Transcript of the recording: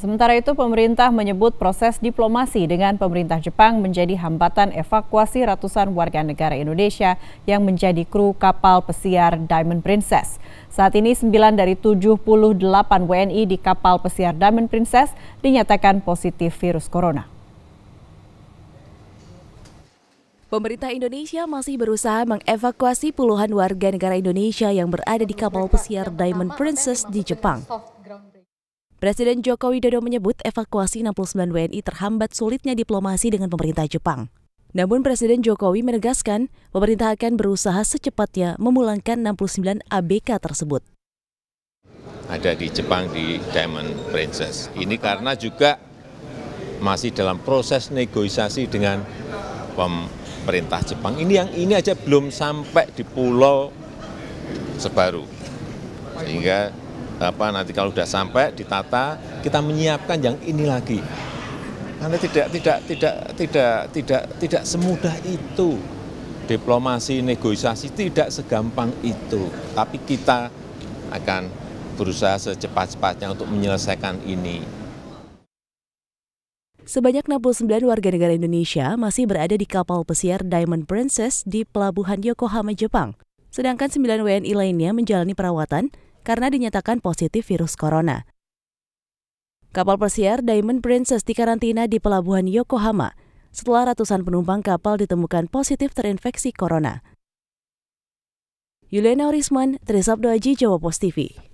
Sementara itu, pemerintah menyebut proses diplomasi dengan pemerintah Jepang menjadi hambatan evakuasi ratusan warga negara Indonesia yang menjadi kru kapal pesiar Diamond Princess. Saat ini, 9 dari 78 WNI di kapal pesiar Diamond Princess dinyatakan positif virus corona. Pemerintah Indonesia masih berusaha mengevakuasi puluhan warga negara Indonesia yang berada di kapal pesiar Diamond Princess di Jepang. Presiden Joko Widodo menyebut evakuasi 69 WNI terhambat sulitnya diplomasi dengan pemerintah Jepang. Namun Presiden Jokowi menegaskan pemerintah akan berusaha secepatnya memulangkan 69 ABK tersebut. Ada di Jepang di Diamond Princess. Ini karena juga masih dalam proses negosiasi dengan pemerintah Jepang. Ini yang ini aja belum sampai di pulau Sebaru. Sehingga apa nanti kalau sudah sampai ditata kita menyiapkan yang ini lagi karena tidak tidak tidak tidak tidak tidak semudah itu diplomasi negosiasi tidak segampang itu tapi kita akan berusaha secepat-cepatnya untuk menyelesaikan ini Sebanyak 69 warga negara Indonesia masih berada di kapal pesiar Diamond Princess di pelabuhan Yokohama, Jepang. Sedangkan 9 WNI lainnya menjalani perawatan karena dinyatakan positif virus corona. Kapal pesiar Diamond Princess dikarantina di pelabuhan Yokohama setelah ratusan penumpang kapal ditemukan positif terinfeksi corona. Yuliana Orisman, Trisabdo Aji, Jawa Post TV.